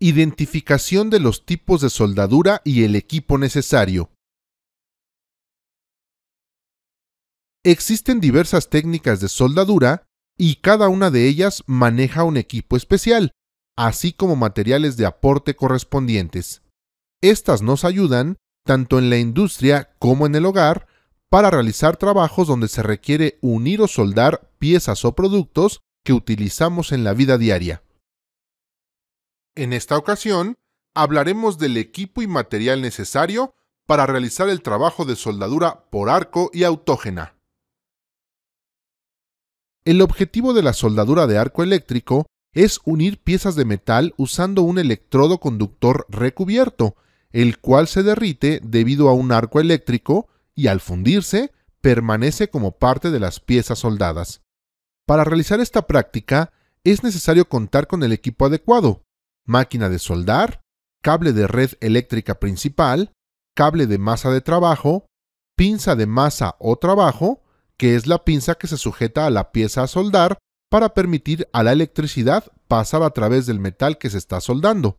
Identificación de los tipos de soldadura y el equipo necesario. Existen diversas técnicas de soldadura y cada una de ellas maneja un equipo especial, así como materiales de aporte correspondientes. Estas nos ayudan, tanto en la industria como en el hogar, para realizar trabajos donde se requiere unir o soldar piezas o productos que utilizamos en la vida diaria. En esta ocasión, hablaremos del equipo y material necesario para realizar el trabajo de soldadura por arco y autógena. El objetivo de la soldadura de arco eléctrico es unir piezas de metal usando un electrodo conductor recubierto, el cual se derrite debido a un arco eléctrico y al fundirse permanece como parte de las piezas soldadas. Para realizar esta práctica es necesario contar con el equipo adecuado, máquina de soldar, cable de red eléctrica principal, cable de masa de trabajo, pinza de masa o trabajo, que es la pinza que se sujeta a la pieza a soldar para permitir a la electricidad pasar a través del metal que se está soldando.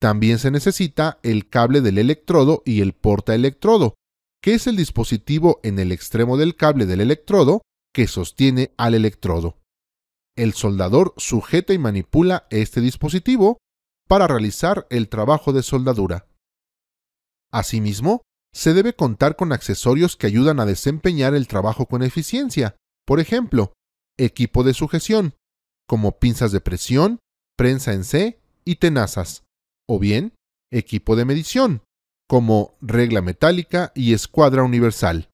También se necesita el cable del electrodo y el porta electrodo que es el dispositivo en el extremo del cable del electrodo que sostiene al electrodo. El soldador sujeta y manipula este dispositivo para realizar el trabajo de soldadura. Asimismo, se debe contar con accesorios que ayudan a desempeñar el trabajo con eficiencia, por ejemplo, equipo de sujeción, como pinzas de presión, prensa en C y tenazas, o bien equipo de medición, como regla metálica y escuadra universal.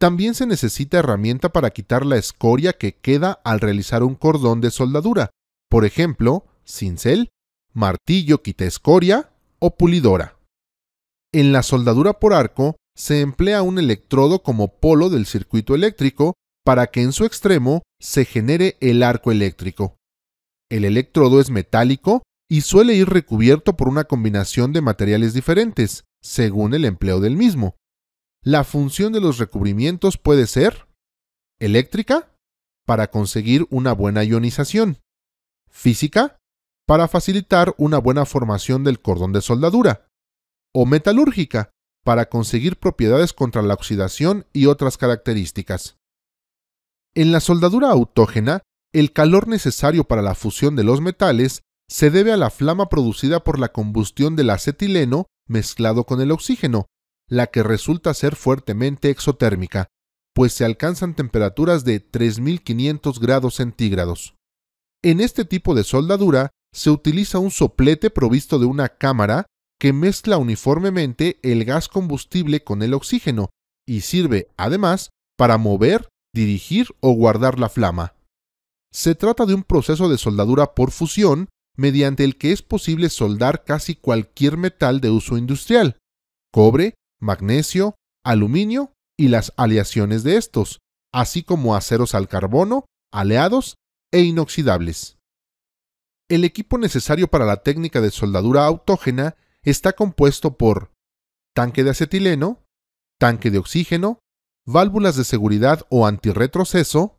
También se necesita herramienta para quitar la escoria que queda al realizar un cordón de soldadura, por ejemplo, cincel martillo quita escoria o pulidora. En la soldadura por arco se emplea un electrodo como polo del circuito eléctrico para que en su extremo se genere el arco eléctrico. El electrodo es metálico y suele ir recubierto por una combinación de materiales diferentes, según el empleo del mismo. La función de los recubrimientos puede ser eléctrica, para conseguir una buena ionización, física, para facilitar una buena formación del cordón de soldadura, o metalúrgica, para conseguir propiedades contra la oxidación y otras características. En la soldadura autógena, el calor necesario para la fusión de los metales se debe a la flama producida por la combustión del acetileno mezclado con el oxígeno, la que resulta ser fuertemente exotérmica, pues se alcanzan temperaturas de 3.500 grados centígrados. En este tipo de soldadura se utiliza un soplete provisto de una cámara que mezcla uniformemente el gas combustible con el oxígeno y sirve, además, para mover, dirigir o guardar la flama. Se trata de un proceso de soldadura por fusión mediante el que es posible soldar casi cualquier metal de uso industrial, cobre, magnesio, aluminio y las aleaciones de estos, así como aceros al carbono, aleados e inoxidables. El equipo necesario para la técnica de soldadura autógena está compuesto por tanque de acetileno, tanque de oxígeno, válvulas de seguridad o antirretroceso,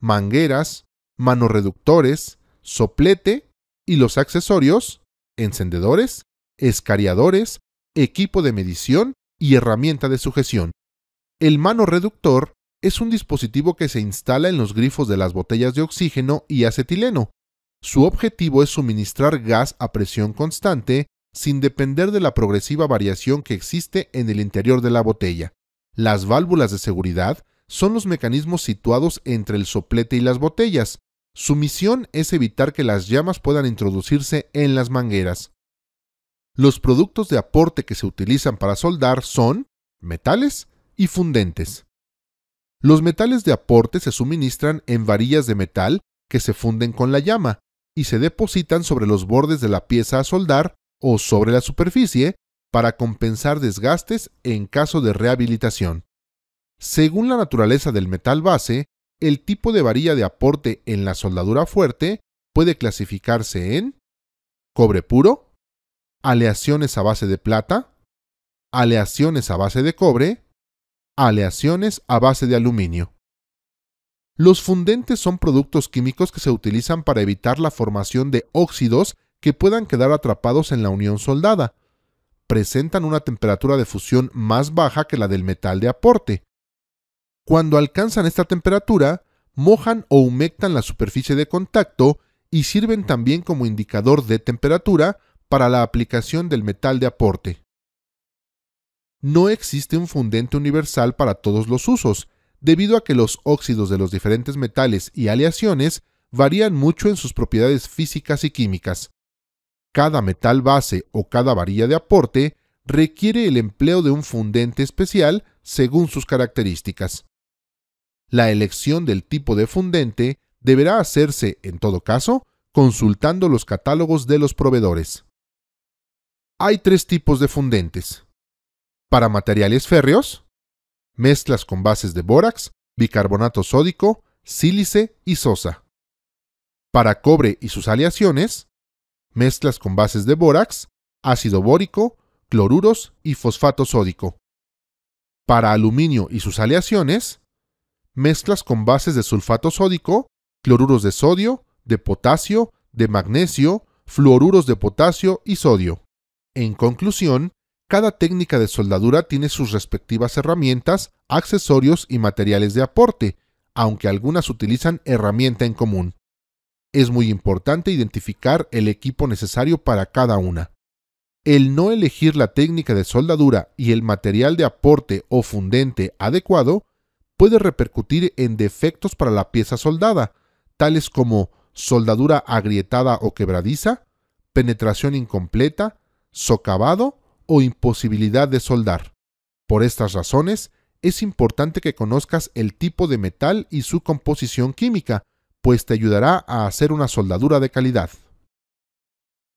mangueras, manoreductores, soplete y los accesorios, encendedores, escariadores, equipo de medición y herramienta de sujeción. El manoreductor es un dispositivo que se instala en los grifos de las botellas de oxígeno y acetileno su objetivo es suministrar gas a presión constante sin depender de la progresiva variación que existe en el interior de la botella. Las válvulas de seguridad son los mecanismos situados entre el soplete y las botellas. Su misión es evitar que las llamas puedan introducirse en las mangueras. Los productos de aporte que se utilizan para soldar son metales y fundentes. Los metales de aporte se suministran en varillas de metal que se funden con la llama y se depositan sobre los bordes de la pieza a soldar o sobre la superficie para compensar desgastes en caso de rehabilitación. Según la naturaleza del metal base, el tipo de varilla de aporte en la soldadura fuerte puede clasificarse en cobre puro, aleaciones a base de plata, aleaciones a base de cobre, aleaciones a base de aluminio. Los fundentes son productos químicos que se utilizan para evitar la formación de óxidos que puedan quedar atrapados en la unión soldada. Presentan una temperatura de fusión más baja que la del metal de aporte. Cuando alcanzan esta temperatura, mojan o humectan la superficie de contacto y sirven también como indicador de temperatura para la aplicación del metal de aporte. No existe un fundente universal para todos los usos, debido a que los óxidos de los diferentes metales y aleaciones varían mucho en sus propiedades físicas y químicas. Cada metal base o cada varilla de aporte requiere el empleo de un fundente especial según sus características. La elección del tipo de fundente deberá hacerse, en todo caso, consultando los catálogos de los proveedores. Hay tres tipos de fundentes. Para materiales férreos, mezclas con bases de bórax, bicarbonato sódico, sílice y sosa. Para cobre y sus aleaciones, mezclas con bases de bórax, ácido bórico, cloruros y fosfato sódico. Para aluminio y sus aleaciones, mezclas con bases de sulfato sódico, cloruros de sodio, de potasio, de magnesio, fluoruros de potasio y sodio. En conclusión, cada técnica de soldadura tiene sus respectivas herramientas, accesorios y materiales de aporte, aunque algunas utilizan herramienta en común. Es muy importante identificar el equipo necesario para cada una. El no elegir la técnica de soldadura y el material de aporte o fundente adecuado puede repercutir en defectos para la pieza soldada, tales como soldadura agrietada o quebradiza, penetración incompleta, socavado o imposibilidad de soldar. Por estas razones, es importante que conozcas el tipo de metal y su composición química, pues te ayudará a hacer una soldadura de calidad.